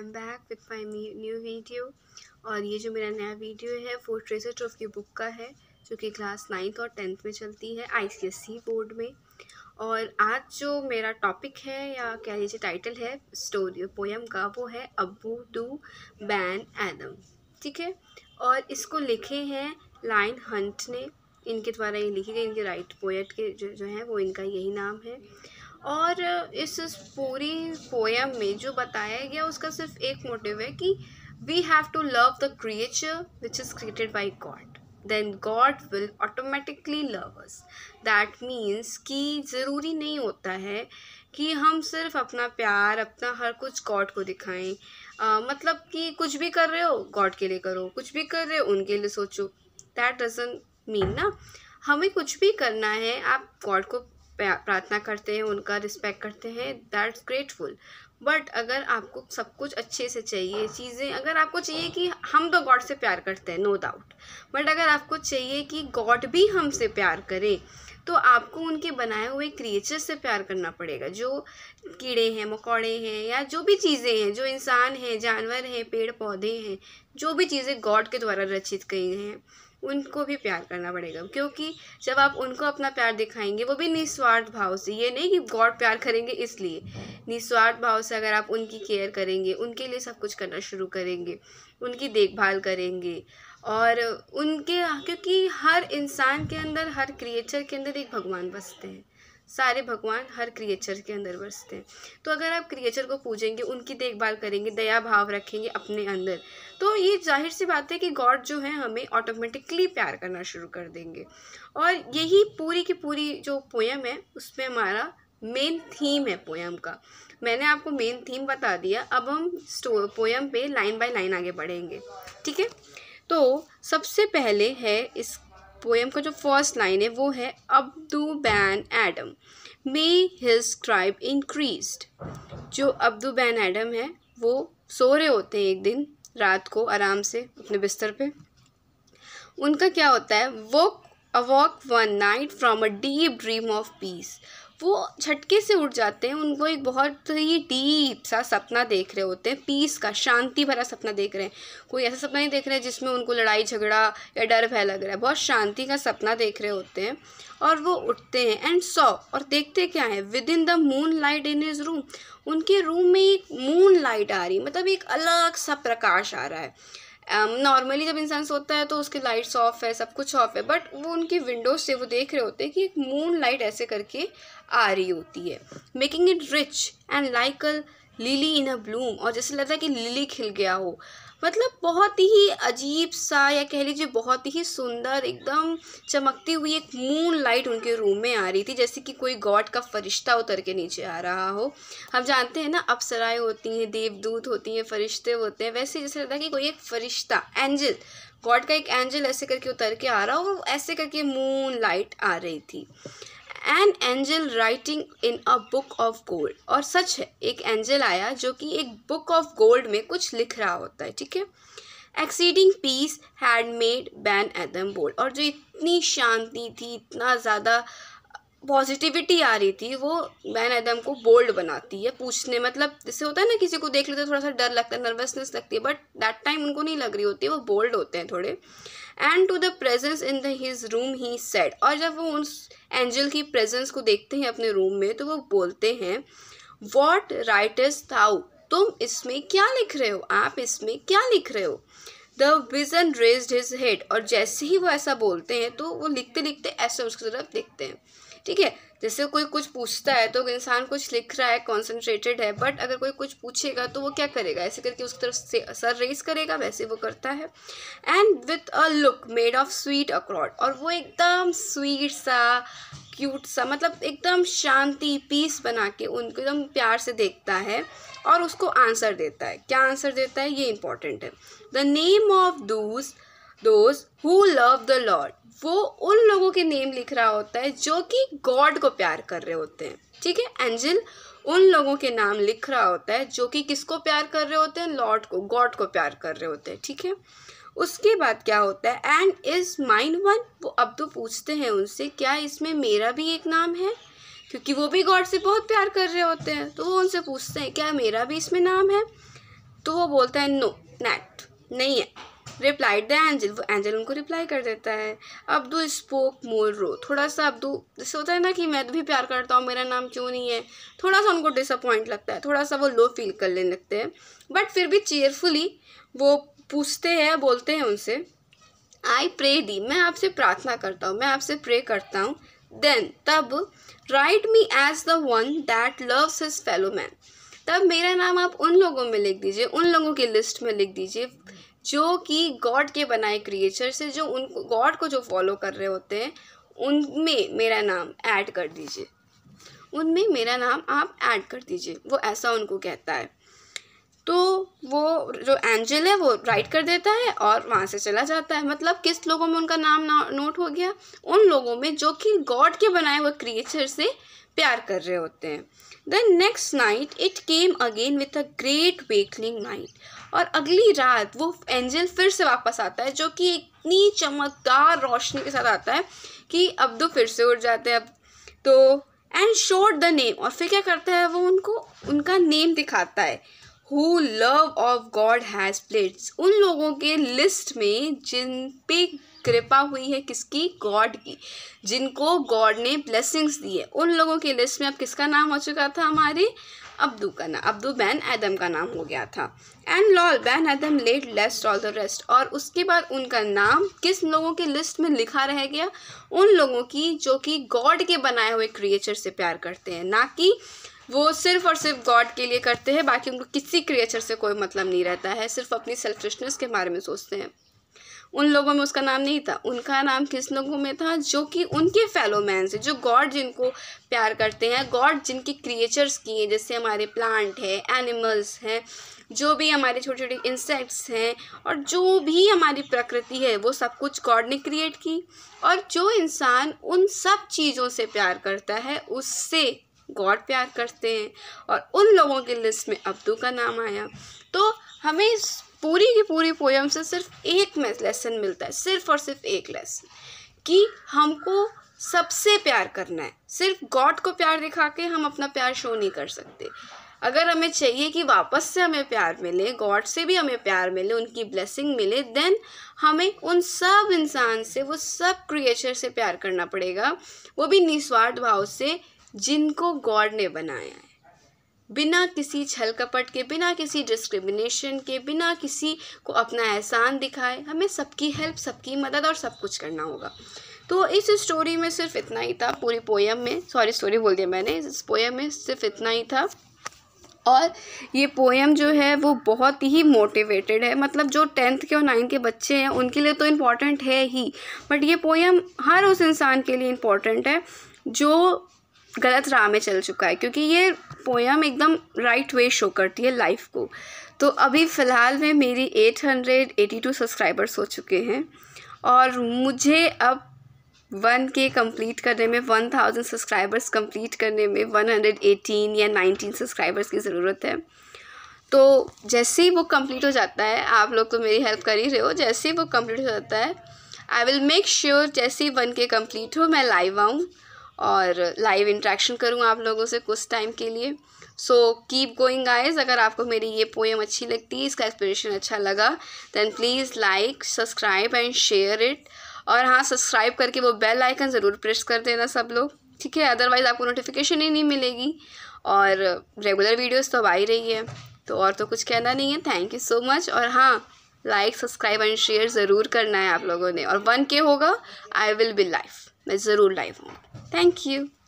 M back with my new video और ये जो मेरा नया वीडियो है वो ट्रेजर ट्रफ की बुक का है जो कि क्लास नाइन्थ और टेंथ में चलती है आईसीएसई बोर्ड में और आज जो मेरा टॉपिक है या कह लीजिए टाइटल है स्टोरी पोएम का वो है अबू डू बैन एडम ठीक है और इसको लिखे हैं लाइन हंट ने इनके द्वारा ये लिखी गई इनके राइट पोएट के जो जो है वो इनका यही नाम है और इस पूरी पोएम में जो बताया गया उसका सिर्फ एक मोटिव है कि we have to love the creature which is created by God then God will automatically love us that means कि ज़रूरी नहीं होता है कि हम सिर्फ अपना प्यार अपना हर कुछ गॉड को दिखाएं uh, मतलब कि कुछ भी कर रहे हो गॉड के लिए करो कुछ भी कर रहे हो उनके लिए सोचो दैट डजेंट मीन ना हमें कुछ भी करना है आप गॉड को प्रार्थना करते हैं उनका रिस्पेक्ट करते हैं दैट्स ग्रेटफुल बट अगर आपको सब कुछ अच्छे से चाहिए चीज़ें अगर आपको चाहिए कि हम तो गॉड से प्यार करते हैं नो डाउट बट अगर आपको चाहिए कि गॉड भी हमसे प्यार करे तो आपको उनके बनाए हुए क्रिएचर से प्यार करना पड़ेगा जो कीड़े हैं मकौड़े हैं या जो भी चीज़ें हैं जो इंसान हैं जानवर हैं पेड़ पौधे हैं जो भी चीज़ें गॉड के द्वारा रचित की गई हैं उनको भी प्यार करना पड़ेगा क्योंकि जब आप उनको अपना प्यार दिखाएंगे वो भी निस्वार्थ भाव से ये नहीं कि गॉड प्यार करेंगे इसलिए निस्वार्थ भाव से अगर आप उनकी केयर करेंगे उनके लिए सब कुछ करना शुरू करेंगे उनकी देखभाल करेंगे और उनके क्योंकि हर इंसान के अंदर हर क्रिएचर के अंदर एक भगवान बसते हैं सारे भगवान हर क्रिएचर के अंदर बसते हैं तो अगर आप क्रिएचर को पूजेंगे उनकी देखभाल करेंगे दया भाव रखेंगे अपने अंदर तो ये जाहिर सी बात है कि गॉड जो है हमें ऑटोमेटिकली प्यार करना शुरू कर देंगे और यही पूरी की पूरी जो पोएम है उसमें हमारा मेन थीम है पोएम का मैंने आपको मेन थीम बता दिया अब हम पोएम पे लाइन बाय लाइन आगे बढ़ेंगे ठीक है तो सबसे पहले है इस पोएम का जो फर्स्ट लाइन है वो है Abou Ben Adhem may his tribe increase जो अब्दू बैन एडम है वो सो रहे होते हैं एक दिन रात को आराम से अपने बिस्तर पे उनका क्या होता है वो awoke one night from a deep dream of peace वो झटके से उठ जाते हैं उनको एक बहुत ही डीप सा सपना देख रहे होते हैं पीस का शांति भरा सपना देख रहे हैं कोई ऐसा सपना नहीं देख रहे हैं जिसमें उनको लड़ाई झगड़ा या डर भय लग रहा है बहुत शांति का सपना देख रहे होते हैं और वो उठते हैं एंड सो और देखते क्या है within the moonlight in his room उनके रूम में एक मून लाइट आ रही मतलब एक अलग सा प्रकाश आ रहा है नॉर्मली um, जब इंसान सोता है तो उसके लाइट्स ऑफ है सब कुछ ऑफ है बट वो उनकी विंडोज से वो देख रहे होते हैं कि एक मून लाइट ऐसे करके आ रही होती है making it rich and like a lily in a bloom और जैसे लगता है कि लिली खिल गया हो मतलब बहुत ही अजीब सा या कह लीजिए बहुत ही सुंदर एकदम चमकती हुई एक मून लाइट उनके रूम में आ रही थी जैसे कि कोई गॉड का फरिश्ता उतर के नीचे आ रहा हो हम जानते हैं ना अप्सराएं होती हैं देवदूत होती हैं फरिश्ते होते हैं वैसे जैसे लगता है कि कोई एक फरिश्ता एंजल गॉड का एक एंजल ऐसे करके उतर के आ रहा हो ऐसे करके मून लाइट आ रही थी an angel writing in a book of gold और सच है एक एंजल आया जो कि एक बुक ऑफ गोल्ड में कुछ लिख रहा होता है ठीक है exceeding peace hand made Ben Adhem bold और जो इतनी शांति थी इतना ज़्यादा पॉजिटिविटी आ रही थी वो मैन एडम को बोल्ड बनाती है पूछने मतलब जैसे होता है ना किसी को देख लेते हैं थोड़ा सा डर लगता है नर्वसनेस लगती है बट दैट टाइम उनको नहीं लग रही होती है वो बोल्ड होते हैं थोड़े and to the presence in the his room he said और जब वो उस एंजल की प्रेजेंस को देखते हैं अपने रूम में तो वो बोलते हैं वॉट राइटर्स थाउ तुम इसमें क्या लिख रहे हो आप इसमें क्या लिख रहे हो the vision raised his head और जैसे ही वो ऐसा बोलते हैं तो वो लिखते लिखते ऐसे उसकी तरफ देखते हैं ठीक है जैसे कोई कुछ पूछता है तो इंसान कुछ लिख रहा है कॉन्सेंट्रेटेड है बट अगर कोई कुछ पूछेगा तो वो क्या करेगा ऐसे करके उसकी तरफ से सर रेस करेगा वैसे वो करता है and with a look made of sweet accord और वो एकदम स्वीट सा क्यूट सा मतलब एकदम शांति पीस बना के उनको एकदम प्यार से देखता है और उसको आंसर देता है क्या आंसर देता है ये इंपॉर्टेंट है द नेम ऑफ दूस those who love the Lord वो उन लोगों के नेम लिख रहा होता है जो कि गॉड को प्यार कर रहे होते हैं ठीक है एंजल उन लोगों के नाम लिख रहा होता है जो कि किसको प्यार कर रहे होते हैं लॉर्ड को गॉड को प्यार कर रहे होते हैं ठीक है उसके बाद क्या होता है एंड इज माइन वन वो अब तो पूछते हैं उनसे क्या इसमें मेरा भी एक नाम है क्योंकि वो भी गॉड से बहुत प्यार कर रहे होते हैं तो वो उनसे पूछते हैं क्या मेरा भी इसमें नाम है तो वो बोलता है नो नैट नहीं है रिप्लाइड द एंजल वो एंजल उनको रिप्लाई कर देता है अब्दू स्पोक मोर रो थोड़ा सा अब्दू जैसे होता है ना कि मैं तो भी प्यार करता हूँ मेरा नाम क्यों नहीं है थोड़ा सा उनको डिसअपॉइंट लगता है थोड़ा सा वो लो फील कर लेने लगते हैं बट फिर भी चेयरफुली वो पूछते हैं बोलते हैं उनसे आई प्रे दी मैं आपसे प्रार्थना करता हूँ मैं आपसे प्रे करता हूँ देन तब write me as the one that loves his fellow man तब मेरा नाम आप उन लोगों में लिख दीजिए उन लोगों की लिस्ट में लिख दीजिए जो कि गॉड के बनाए क्रिएचर से जो उन गॉड को जो फॉलो कर रहे होते हैं उनमें मेरा नाम ऐड कर दीजिए उनमें मेरा नाम आप ऐड कर दीजिए वो ऐसा उनको कहता है तो वो जो एंजल है वो राइट कर देता है और वहाँ से चला जाता है मतलब किस लोगों में उनका नाम नोट हो गया उन लोगों में जो कि गॉड के बनाए हुए क्रिएचर से प्यार कर रहे होते हैं then next night it came again with a great wakening night और अगली रात वो एंजल फिर से वापस आता है जो कि इतनी चमकदार रोशनी के साथ आता है कि अब तो फिर से उड़ जाते हैं अब तो एंड शोड द नेम और फिर क्या करता है वो उनको उनका नेम दिखाता है who love of God has blessed उन लोगों के लिस्ट में जिन पे कृपा हुई है किसकी गॉड की जिनको गॉड ने ब्लेसिंग्स दी है उन लोगों की लिस्ट में अब किसका नाम हो चुका था हमारे अब्दू का नाम अब्दू बैन एदम का नाम हो गया था and lo Ben Adhem led लेस्ट ऑल द रेस्ट और उसके बाद उनका नाम किस लोगों की लिस्ट में लिखा रह गया उन लोगों की जो कि गॉड के बनाए हुए क्रिएचर से प्यार करते हैं ना कि वो सिर्फ और सिर्फ गॉड के लिए करते हैं बाकी उनको किसी क्रिएचर से कोई मतलब नहीं रहता है सिर्फ अपनी सेल्फिशनेस के बारे में सोचते हैं उन लोगों में उसका नाम नहीं था उनका नाम किस लोगों में था जो कि उनके फैलोमैन से जो गॉड जिनको प्यार करते हैं गॉड जिनके क्रिएचर्स की हैं जैसे हमारे प्लांट है एनिमल्स हैं जो भी हमारे छोटे छोटे इंसेक्ट्स हैं और जो भी हमारी प्रकृति है वो सब कुछ गॉड ने क्रिएट की और जो इंसान उन सब चीज़ों से प्यार करता है उससे गॉड प्यार करते हैं और उन लोगों की लिस्ट में अब्दू का नाम आया तो हमें इस पूरी की पूरी पोयम से सिर्फ एक में लेसन मिलता है सिर्फ और सिर्फ एक लेसन कि हमको सबसे प्यार करना है सिर्फ गॉड को प्यार दिखा के हम अपना प्यार शो नहीं कर सकते अगर हमें चाहिए कि वापस से हमें प्यार मिले गॉड से भी हमें प्यार मिले उनकी ब्लेसिंग मिले देन हमें उन सब इंसान से वो सब क्रिएचर से प्यार करना पड़ेगा वो भी निस्वार्थ भाव से जिनको गॉड ने बनाया है बिना किसी छल कपट के बिना किसी डिस्क्रिमिनेशन के बिना किसी को अपना एहसान दिखाए हमें सबकी हेल्प सबकी मदद और सब कुछ करना होगा तो इस स्टोरी में सिर्फ इतना ही था पूरी पोयम में सॉरी स्टोरी बोल दिया मैंने इस पोएम में सिर्फ इतना ही था और ये पोएम जो है वो बहुत ही मोटिवेटेड है मतलब जो टेंथ के और नाइन्थ के बच्चे हैं उनके लिए तो इम्पॉर्टेंट है ही बट ये पोएम हर उस इंसान के लिए इम्पॉर्टेंट है जो गलत राह में चल चुका है क्योंकि ये पोयम एकदम राइट वे शो करती है लाइफ को तो अभी फ़िलहाल में मेरी eight hundred eighty two subscribers हो चुके हैं और मुझे अब वन के कम्प्लीट करने में वन थाउजेंड सब्सक्राइबर्स कम्प्लीट करने में वन हंड्रेड एटीन या नाइनटीन सब्सक्राइबर्स की ज़रूरत है तो जैसे ही वो कंप्लीट हो जाता है आप लोग तो मेरी हेल्प कर ही रहे हो जैसे ही वो कंप्लीट हो जाता है आई विल मेक श्योर जैसे ही वन के कम्प्लीट हो मैं लाइव आऊँ और लाइव इंट्रैक्शन करूँ आप लोगों से कुछ टाइम के लिए सो कीप गोइंग गाइज अगर आपको मेरी ये पोएम अच्छी लगती इसका एक्सप्लेनेशन अच्छा लगा then please like subscribe and share it और हाँ सब्सक्राइब करके वो बेल आइकन ज़रूर प्रेस कर देना सब लोग ठीक है अदरवाइज़ आपको नोटिफिकेशन ही नहीं मिलेगी और रेगुलर वीडियोस तो आ ही रही है तो और तो कुछ कहना नहीं है थैंक यू सो मच और हाँ लाइक सब्सक्राइब एंड शेयर ज़रूर करना है आप लोगों ने और वन के होगा आई विल बी लाइफ मैं ज़रूर लाइव हूँ थैंक यू